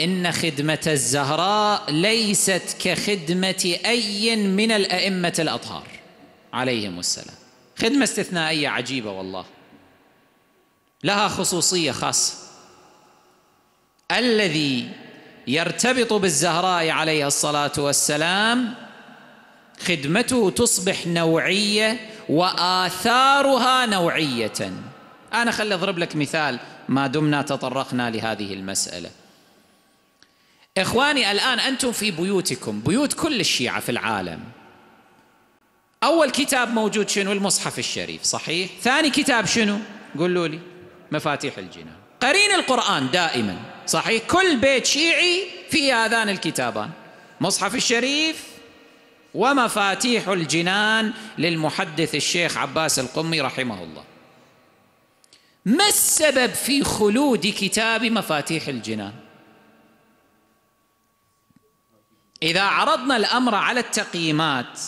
إن خدمة الزهراء ليست كخدمة أي من الأئمة الأطهار عليهم السلام خدمة استثنائية عجيبة والله لها خصوصية خاصة الذي يرتبط بالزهراء عليه الصلاة والسلام خدمته تصبح نوعية وآثارها نوعية أنا خلي أضرب لك مثال ما دمنا تطرقنا لهذه المسألة إخواني الآن أنتم في بيوتكم بيوت كل الشيعة في العالم أول كتاب موجود شنو المصحف الشريف صحيح ثاني كتاب شنو قولوا لي مفاتيح الجنان قرين القرآن دائما صحيح كل بيت شيعي في هذان الكتابان مصحف الشريف ومفاتيح الجنان للمحدث الشيخ عباس القمي رحمه الله ما السبب في خلود كتاب مفاتيح الجنان إذا عرضنا الأمر على التقييمات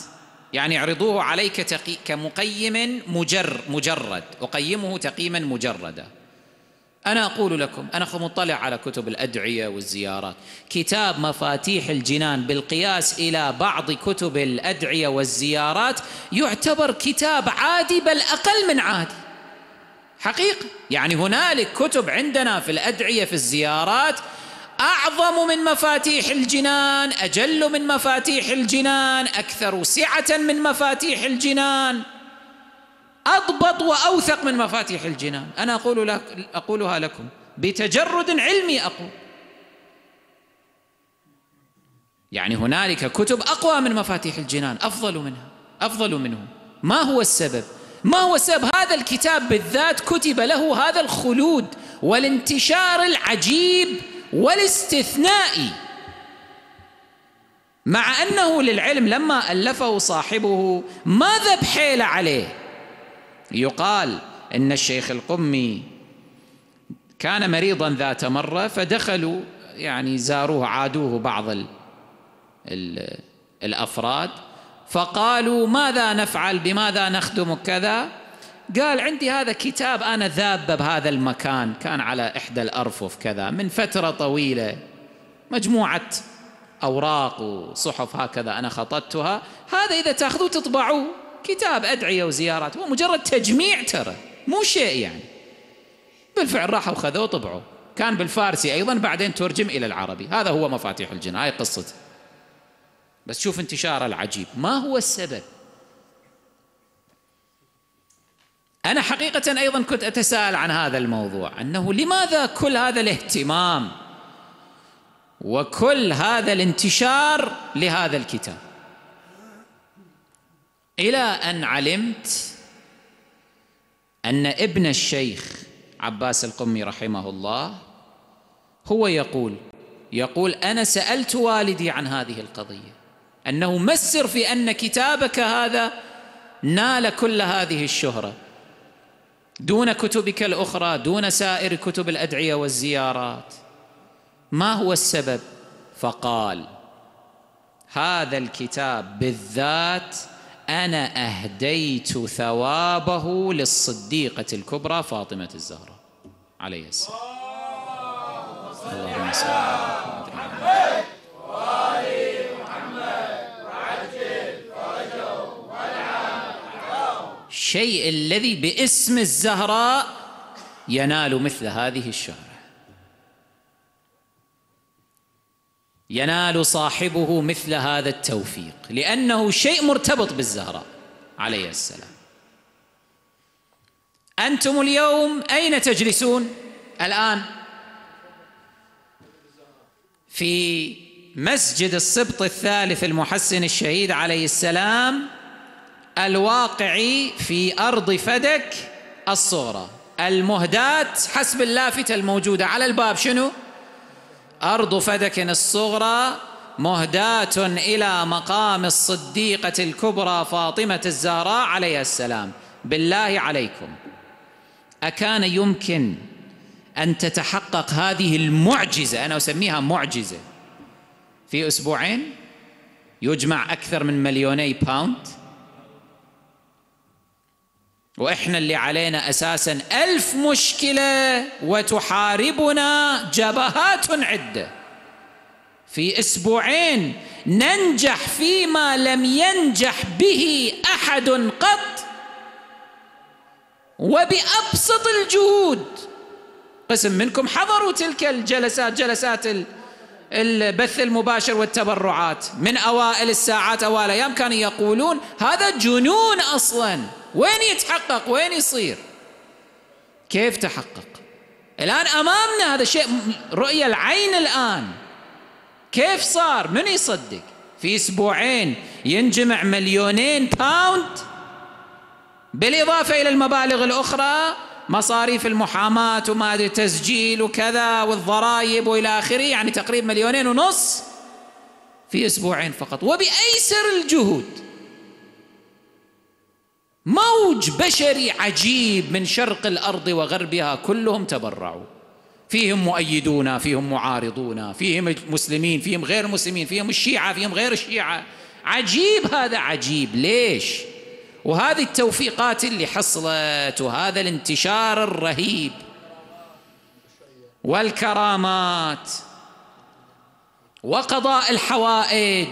يعني اعرضوه عليك تقي... كمقيم مجر مجرد أقيمه تقييما مجردا أنا أقول لكم أنا مطلع على كتب الأدعية والزيارات كتاب مفاتيح الجنان بالقياس إلى بعض كتب الأدعية والزيارات يعتبر كتاب عادي بل أقل من عادي حقيقة يعني هنالك كتب عندنا في الأدعية في الزيارات أعظم من مفاتيح الجنان أجل من مفاتيح الجنان أكثر سعة من مفاتيح الجنان أضبط وأوثق من مفاتيح الجنان أنا أقول لك أقولها لكم بتجرد علمي أقول يعني هنالك كتب أقوى من مفاتيح الجنان أفضل منها أفضل منه ما هو السبب؟ ما هو سبب هذا الكتاب بالذات كتب له هذا الخلود والانتشار العجيب والاستثناء مع أنه للعلم لما ألفه صاحبه ما ذب حيل عليه يقال إن الشيخ القمي كان مريضا ذات مرة فدخلوا يعني زاروه عادوه بعض الـ الـ الأفراد فقالوا ماذا نفعل بماذا نخدم كذا قال عندي هذا كتاب أنا ذابه بهذا المكان كان على إحدى الأرفف كذا من فترة طويلة مجموعة أوراق وصحف هكذا أنا خططتها هذا إذا تأخذوه تطبعوه كتاب أدعية وزيارات هو مجرد تجميع ترى مو شيء يعني بالفعل راحوا خذوه وطبعوه كان بالفارسي أيضا بعدين ترجم إلى العربي هذا هو مفاتيح الجنة هاي قصته بس شوف انتشاره العجيب ما هو السبب أنا حقيقة أيضا كنت أتساءل عن هذا الموضوع أنه لماذا كل هذا الاهتمام وكل هذا الانتشار لهذا الكتاب إلى أن علمت أن ابن الشيخ عباس القمي رحمه الله هو يقول يقول أنا سألت والدي عن هذه القضية أنه ما السر في أن كتابك هذا نال كل هذه الشهرة دون كتبك الاخرى دون سائر كتب الادعيه والزيارات ما هو السبب فقال هذا الكتاب بالذات انا اهديت ثوابه للصديقه الكبرى فاطمه الزهراء عليه السلام اللهم صل على محمد الشيء الذي باسم الزهراء ينال مثل هذه الشهره ينال صاحبه مثل هذا التوفيق لانه شيء مرتبط بالزهراء عليه السلام انتم اليوم اين تجلسون الان في مسجد السبط الثالث المحسن الشهيد عليه السلام الواقع في أرض فدك الصغرى المهدات حسب اللافتة الموجودة على الباب شنو؟ أرض فدك الصغرى مهداة إلى مقام الصديقة الكبرى فاطمة الزهراء عليها السلام بالله عليكم أكان يمكن أن تتحقق هذه المعجزة أنا أسميها معجزة في أسبوعين يجمع أكثر من مليوني باوند وإحنا اللي علينا أساسا ألف مشكلة وتحاربنا جبهات عدة في أسبوعين ننجح فيما لم ينجح به أحد قط وبأبسط الجهود قسم منكم حضروا تلك الجلسات جلسات البث المباشر والتبرعات من أوائل الساعات أوائل أيام كانوا يقولون هذا جنون أصلا وين يتحقق وين يصير كيف تحقق الآن أمامنا هذا شيء رؤية العين الآن كيف صار من يصدق في أسبوعين ينجمع مليونين باوند بالإضافة إلى المبالغ الأخرى مصاريف المحاماة وما أدري تسجيل وكذا والضرائب وإلى آخره يعني تقريبا مليونين ونص في أسبوعين فقط وبأيسر الجهود موج بشري عجيب من شرق الارض وغربها كلهم تبرعوا فيهم مؤيدون فيهم معارضون فيهم مسلمين فيهم غير مسلمين فيهم الشيعه فيهم غير الشيعه عجيب هذا عجيب ليش وهذه التوفيقات اللي حصلت وهذا الانتشار الرهيب والكرامات وقضاء الحوائج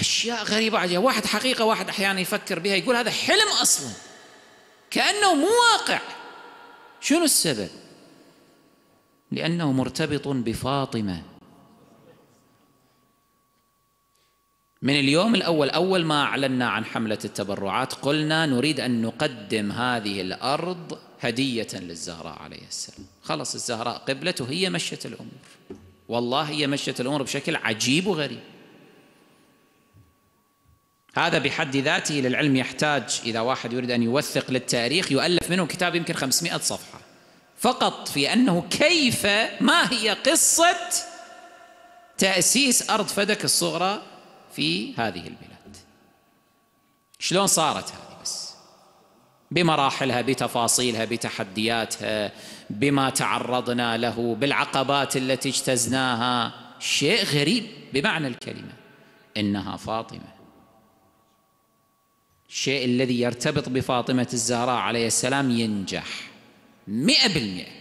أشياء غريبة عجيبة واحد حقيقة واحد أحيانا يفكر بها يقول هذا حلم أصلا كأنه مو واقع شنو السبب لأنه مرتبط بفاطمة من اليوم الأول أول ما أعلنا عن حملة التبرعات قلنا نريد أن نقدم هذه الأرض هدية للزهراء عليه السلام خلص الزهراء قبلته هي مشت الأمور والله هي مشت الأمور بشكل عجيب وغريب هذا بحد ذاته للعلم يحتاج إذا واحد يريد أن يوثق للتاريخ يؤلف منه كتاب يمكن 500 صفحة فقط في أنه كيف ما هي قصة تأسيس أرض فدك الصغرى في هذه البلاد شلون صارت هذه بس بمراحلها بتفاصيلها بتحدياتها بما تعرضنا له بالعقبات التي اجتزناها شيء غريب بمعنى الكلمه انها فاطمه الشيء الذي يرتبط بفاطمه الزهراء عليه السلام ينجح مئة بالمئة